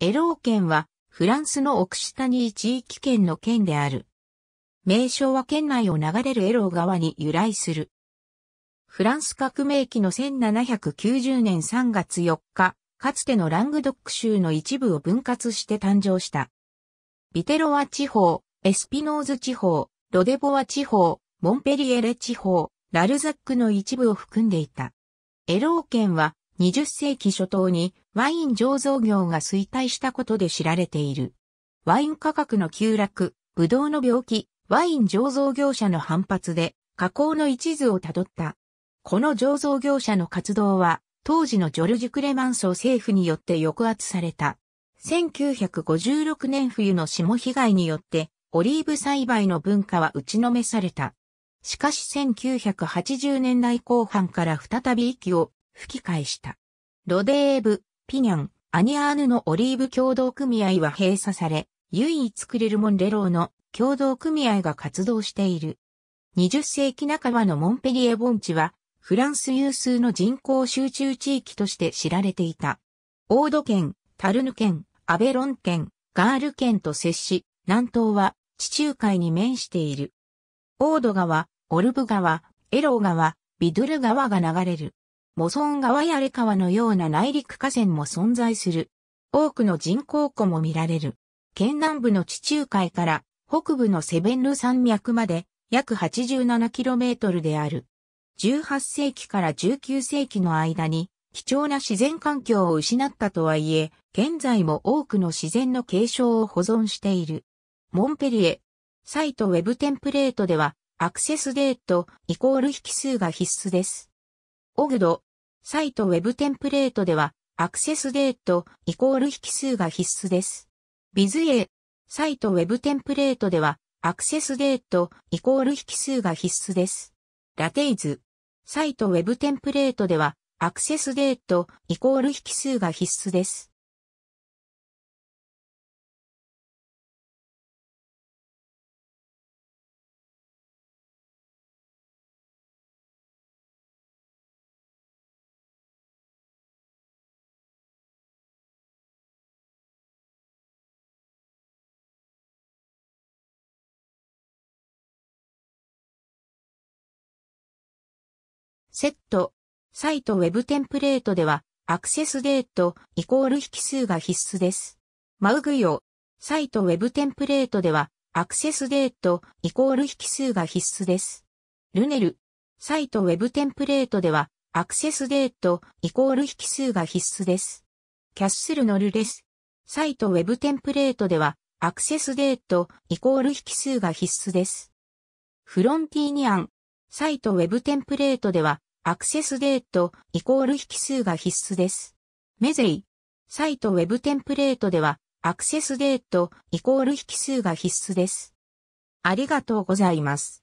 エロー県はフランスのオクシタニー地域圏の県である。名称は県内を流れるエロー川に由来する。フランス革命期の1790年3月4日、かつてのラングドック州の一部を分割して誕生した。ビテロワ地方、エスピノーズ地方、ロデボワ地方、モンペリエレ地方、ラルザックの一部を含んでいた。エロー県は20世紀初頭にワイン醸造業が衰退したことで知られている。ワイン価格の急落、ブドウの病気、ワイン醸造業者の反発で、加工の一途をたどった。この醸造業者の活動は、当時のジョルジュ・クレマンソ政府によって抑圧された。1956年冬の霜被害によって、オリーブ栽培の文化は打ちのめされた。しかし1980年代後半から再び息を吹き返した。ロデーブ、ピニャン、アニアーヌのオリーブ共同組合は閉鎖され、唯一クレルモンレローの共同組合が活動している。20世紀半ばのモンペリエ盆地は、フランス有数の人口集中地域として知られていた。オード県、タルヌ県、アベロン県、ガール県と接し、南東は地中海に面している。オード川、オルブ川、エロー川、ビドゥル川が流れる。モソン川やレ川のような内陸河川も存在する。多くの人工湖も見られる。県南部の地中海から北部のセベンル山脈まで約 87km である。18世紀から19世紀の間に貴重な自然環境を失ったとはいえ、現在も多くの自然の継承を保存している。モンペリエ、サイトウェブテンプレートでは、アクセスデートイコール引数が必須です。オグド、サイトウェブテンプレートでは、アクセスデートイコール引数が必須です。ビズ A、サイトウェブテンプレートでは、アクセスデートイコール引数が必須です。ラテイズ、サイトウェブテンプレートでは、アクセスデートイコール引数が必須です。セット、サイトウェブテンプレートでは、アクセスデート、イコール引数が必須です。マウグヨ、サイトウェブテンプレートでは、アクセスデート、イコール引数が必須です。ルネル、サイトウェブテンプレートでは、アクセスデート、イコール引数が必須です。キャッスルのルです。サイトウェブテンプレートでは、アクセスデート、イコール引数が必須です。フロンティーニアン、サイトウェブテンプレートでは、アクセスデートイコール引数が必須です。メゼイ。サイトウェブテンプレートでは、アクセスデートイコール引数が必須です。ありがとうございます。